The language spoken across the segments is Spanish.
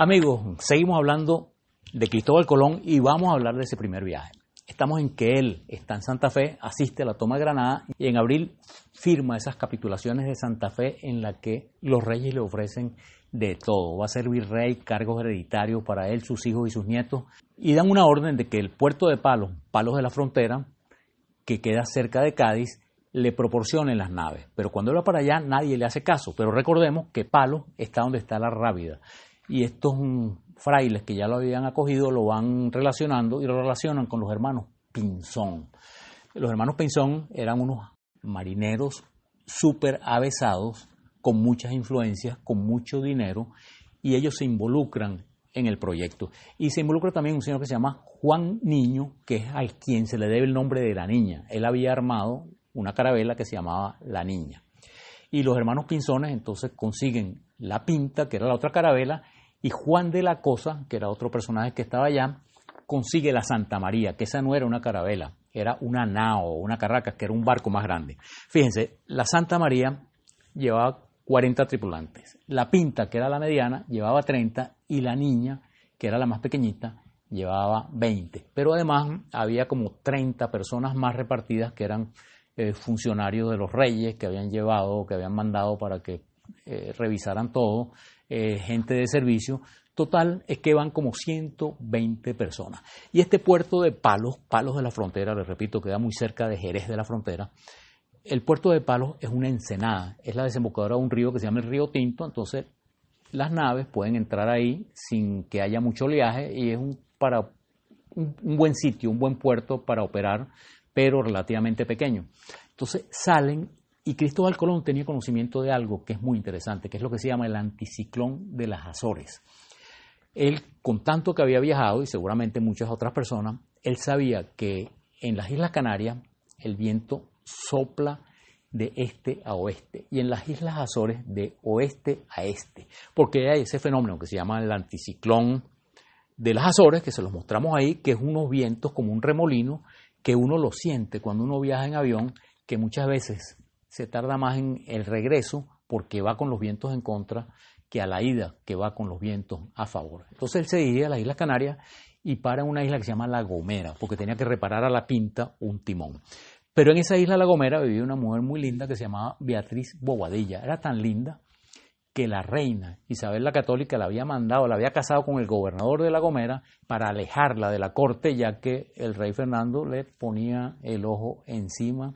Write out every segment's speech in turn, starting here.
Amigos, seguimos hablando de Cristóbal Colón y vamos a hablar de ese primer viaje. Estamos en que él está en Santa Fe, asiste a la toma de Granada y en abril firma esas capitulaciones de Santa Fe en la que los reyes le ofrecen de todo. Va a ser virrey, cargos hereditarios para él, sus hijos y sus nietos. Y dan una orden de que el puerto de Palos, Palos de la Frontera, que queda cerca de Cádiz, le proporcionen las naves. Pero cuando él va para allá nadie le hace caso. Pero recordemos que Palos está donde está la Rábida y estos mm, frailes que ya lo habían acogido lo van relacionando y lo relacionan con los hermanos Pinzón. Los hermanos Pinzón eran unos marineros súper avesados, con muchas influencias, con mucho dinero, y ellos se involucran en el proyecto. Y se involucra también un señor que se llama Juan Niño, que es al quien se le debe el nombre de la niña. Él había armado una carabela que se llamaba La Niña. Y los hermanos Pinzones entonces consiguen la pinta, que era la otra carabela, y Juan de la Cosa, que era otro personaje que estaba allá, consigue la Santa María, que esa no era una carabela, era una nao, una carraca, que era un barco más grande. Fíjense, la Santa María llevaba 40 tripulantes, la Pinta, que era la mediana, llevaba 30 y la Niña, que era la más pequeñita, llevaba 20. Pero además había como 30 personas más repartidas que eran eh, funcionarios de los reyes que habían llevado, que habían mandado para que eh, revisaran todo, eh, gente de servicio. Total es que van como 120 personas. Y este puerto de Palos, Palos de la Frontera, les repito, queda muy cerca de Jerez de la Frontera. El puerto de Palos es una ensenada, es la desembocadura de un río que se llama el río Tinto, entonces las naves pueden entrar ahí sin que haya mucho oleaje y es un, para, un buen sitio, un buen puerto para operar, pero relativamente pequeño. Entonces salen y Cristóbal Colón tenía conocimiento de algo que es muy interesante, que es lo que se llama el anticiclón de las Azores. Él, con tanto que había viajado, y seguramente muchas otras personas, él sabía que en las Islas Canarias el viento sopla de este a oeste y en las Islas Azores de oeste a este, porque hay ese fenómeno que se llama el anticiclón de las Azores, que se los mostramos ahí, que es unos vientos como un remolino que uno lo siente cuando uno viaja en avión, que muchas veces se tarda más en el regreso porque va con los vientos en contra que a la ida, que va con los vientos a favor. Entonces él se dirige a las Islas Canarias y para una isla que se llama La Gomera, porque tenía que reparar a la pinta un timón. Pero en esa isla La Gomera vivía una mujer muy linda que se llamaba Beatriz Bobadilla. Era tan linda que la reina Isabel la Católica la había mandado, la había casado con el gobernador de La Gomera para alejarla de la corte, ya que el rey Fernando le ponía el ojo encima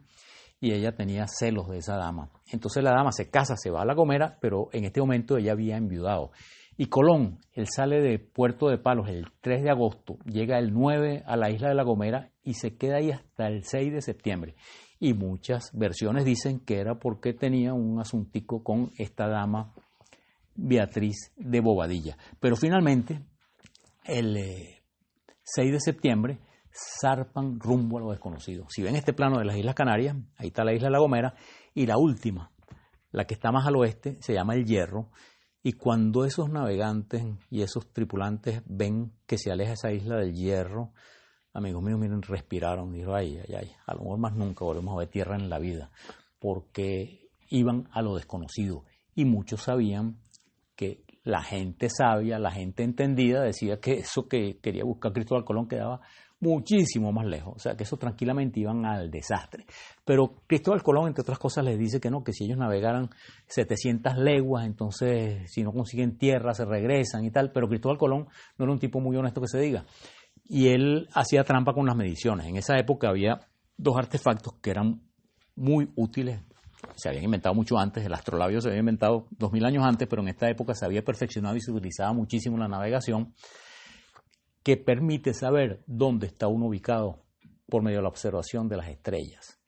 y ella tenía celos de esa dama. Entonces la dama se casa, se va a La Gomera, pero en este momento ella había enviudado. Y Colón, él sale de Puerto de Palos el 3 de agosto, llega el 9 a la isla de La Gomera y se queda ahí hasta el 6 de septiembre. Y muchas versiones dicen que era porque tenía un asuntico con esta dama Beatriz de Bobadilla. Pero finalmente, el 6 eh, de septiembre, zarpan rumbo a lo desconocido. Si ven este plano de las Islas Canarias, ahí está la isla La Gomera y la última, la que está más al oeste, se llama El Hierro. Y cuando esos navegantes y esos tripulantes ven que se aleja esa isla del Hierro, amigos míos, miren, respiraron, dijeron, ay, ay, ay, a lo mejor más nunca volvemos a ver tierra en la vida, porque iban a lo desconocido y muchos sabían que la gente sabia, la gente entendida decía que eso que quería buscar Cristóbal Colón quedaba muchísimo más lejos, o sea que eso tranquilamente iban al desastre. Pero Cristóbal Colón, entre otras cosas, les dice que no, que si ellos navegaran 700 leguas, entonces si no consiguen tierra se regresan y tal, pero Cristóbal Colón no era un tipo muy honesto que se diga. Y él hacía trampa con las mediciones. En esa época había dos artefactos que eran muy útiles se habían inventado mucho antes, el astrolabio se había inventado dos mil años antes, pero en esta época se había perfeccionado y se utilizaba muchísimo la navegación, que permite saber dónde está uno ubicado por medio de la observación de las estrellas.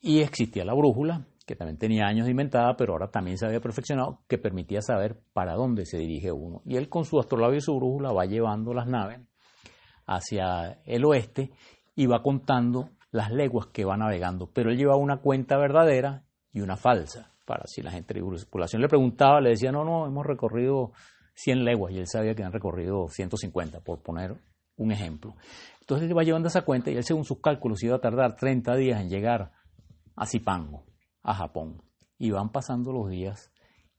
Y existía la brújula, que también tenía años inventada, pero ahora también se había perfeccionado, que permitía saber para dónde se dirige uno. Y él con su astrolabio y su brújula va llevando las naves hacia el oeste y va contando las leguas que va navegando, pero él lleva una cuenta verdadera y una falsa. Para si la gente la tripulación le preguntaba, le decía, no, no, hemos recorrido 100 leguas y él sabía que han recorrido 150, por poner un ejemplo. Entonces él va llevando esa cuenta y él, según sus cálculos, iba a tardar 30 días en llegar a Zipango, a Japón. Y van pasando los días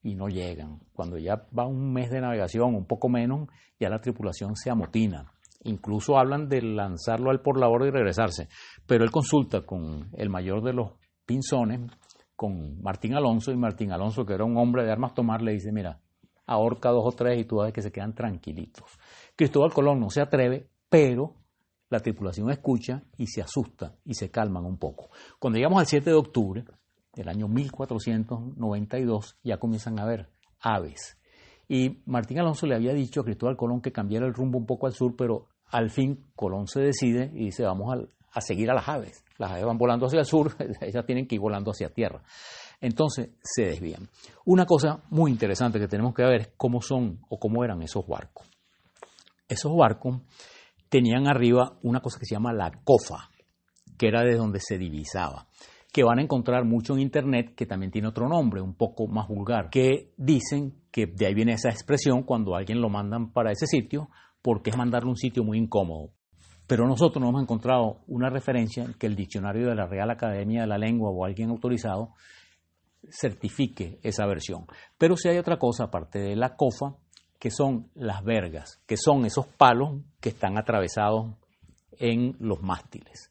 y no llegan. Cuando ya va un mes de navegación, un poco menos, ya la tripulación se amotina. Incluso hablan de lanzarlo al por la borda y regresarse. Pero él consulta con el mayor de los pinzones, con Martín Alonso y Martín Alonso, que era un hombre de armas tomar, le dice, mira, ahorca dos o tres y tú ves que se quedan tranquilitos. Cristóbal Colón no se atreve, pero la tripulación escucha y se asusta y se calman un poco. Cuando llegamos al 7 de octubre del año 1492, ya comienzan a ver aves. Y Martín Alonso le había dicho a Cristóbal Colón que cambiara el rumbo un poco al sur, pero al fin Colón se decide y dice, vamos al, a seguir a las aves. Las aves van volando hacia el sur, ellas tienen que ir volando hacia tierra. Entonces se desvían. Una cosa muy interesante que tenemos que ver es cómo son o cómo eran esos barcos. Esos barcos tenían arriba una cosa que se llama la cofa, que era de donde se divisaba, que van a encontrar mucho en Internet, que también tiene otro nombre, un poco más vulgar, que dicen que de ahí viene esa expresión cuando alguien lo mandan para ese sitio, porque es mandarle un sitio muy incómodo pero nosotros no hemos encontrado una referencia en que el diccionario de la Real Academia de la Lengua o alguien autorizado certifique esa versión. Pero si hay otra cosa, aparte de la cofa, que son las vergas, que son esos palos que están atravesados en los mástiles.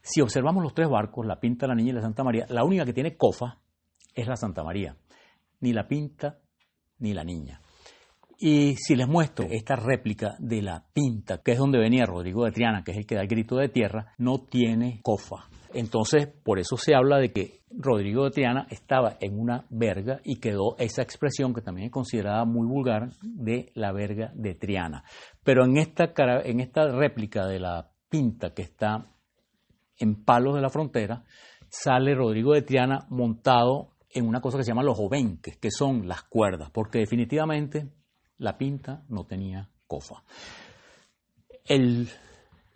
Si observamos los tres barcos, la Pinta, la Niña y la Santa María, la única que tiene cofa es la Santa María, ni la Pinta ni la Niña. Y si les muestro esta réplica de la pinta, que es donde venía Rodrigo de Triana, que es el que da el grito de tierra, no tiene cofa. Entonces, por eso se habla de que Rodrigo de Triana estaba en una verga y quedó esa expresión que también es considerada muy vulgar de la verga de Triana. Pero en esta, en esta réplica de la pinta que está en Palos de la Frontera, sale Rodrigo de Triana montado en una cosa que se llama los ovenques, que son las cuerdas, porque definitivamente la pinta no tenía cofa. El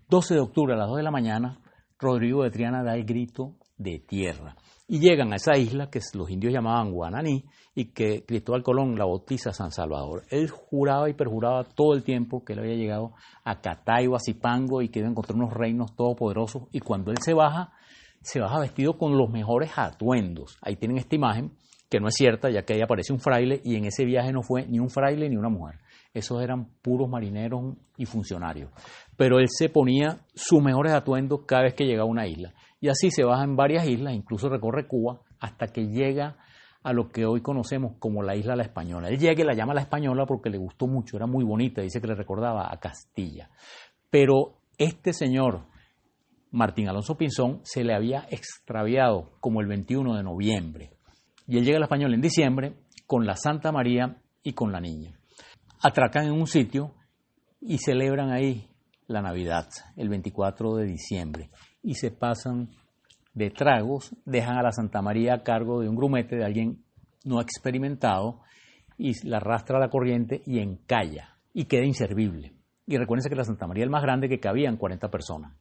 12 de octubre a las 2 de la mañana, Rodrigo de Triana da el grito de tierra. Y llegan a esa isla que los indios llamaban Guananí y que Cristóbal Colón la bautiza San Salvador. Él juraba y perjuraba todo el tiempo que él había llegado a Catay a Zipango y que iba a encontrar unos reinos todopoderosos. Y cuando él se baja, se baja vestido con los mejores atuendos. Ahí tienen esta imagen que no es cierta, ya que ahí aparece un fraile y en ese viaje no fue ni un fraile ni una mujer. Esos eran puros marineros y funcionarios. Pero él se ponía sus mejores atuendos cada vez que llegaba a una isla. Y así se baja en varias islas, incluso recorre Cuba, hasta que llega a lo que hoy conocemos como la isla La Española. Él llega y la llama La Española porque le gustó mucho, era muy bonita, dice que le recordaba a Castilla. Pero este señor, Martín Alonso Pinzón, se le había extraviado como el 21 de noviembre y él llega al español en diciembre con la Santa María y con la niña. Atracan en un sitio y celebran ahí la Navidad, el 24 de diciembre, y se pasan de tragos, dejan a la Santa María a cargo de un grumete de alguien no experimentado y la arrastra a la corriente y encalla y queda inservible. Y recuérdense que la Santa María es el más grande que cabían 40 personas.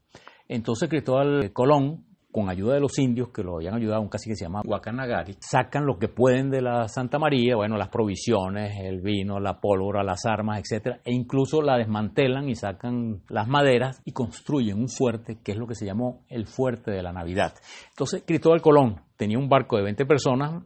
Entonces Cristóbal Colón con ayuda de los indios que lo habían ayudado, un casi que se llama Huacanagari, sacan lo que pueden de la Santa María, bueno, las provisiones, el vino, la pólvora, las armas, etcétera, e incluso la desmantelan y sacan las maderas y construyen un fuerte que es lo que se llamó el Fuerte de la Navidad. Entonces, Cristóbal Colón tenía un barco de 20 personas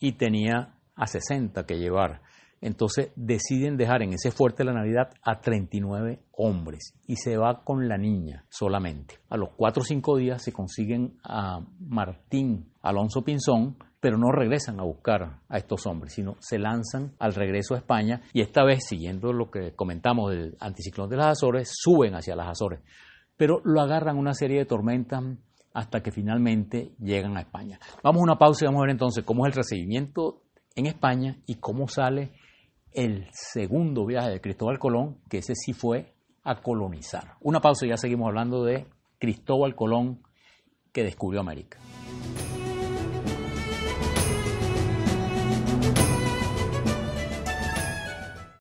y tenía a 60 que llevar entonces deciden dejar en ese fuerte de la Navidad a 39 hombres y se va con la niña solamente. A los 4 o 5 días se consiguen a Martín Alonso Pinzón, pero no regresan a buscar a estos hombres, sino se lanzan al regreso a España y esta vez, siguiendo lo que comentamos del anticiclón de las Azores, suben hacia las Azores, pero lo agarran una serie de tormentas hasta que finalmente llegan a España. Vamos a una pausa y vamos a ver entonces cómo es el recibimiento en España y cómo sale el segundo viaje de Cristóbal Colón, que ese sí fue a colonizar. Una pausa y ya seguimos hablando de Cristóbal Colón que descubrió América.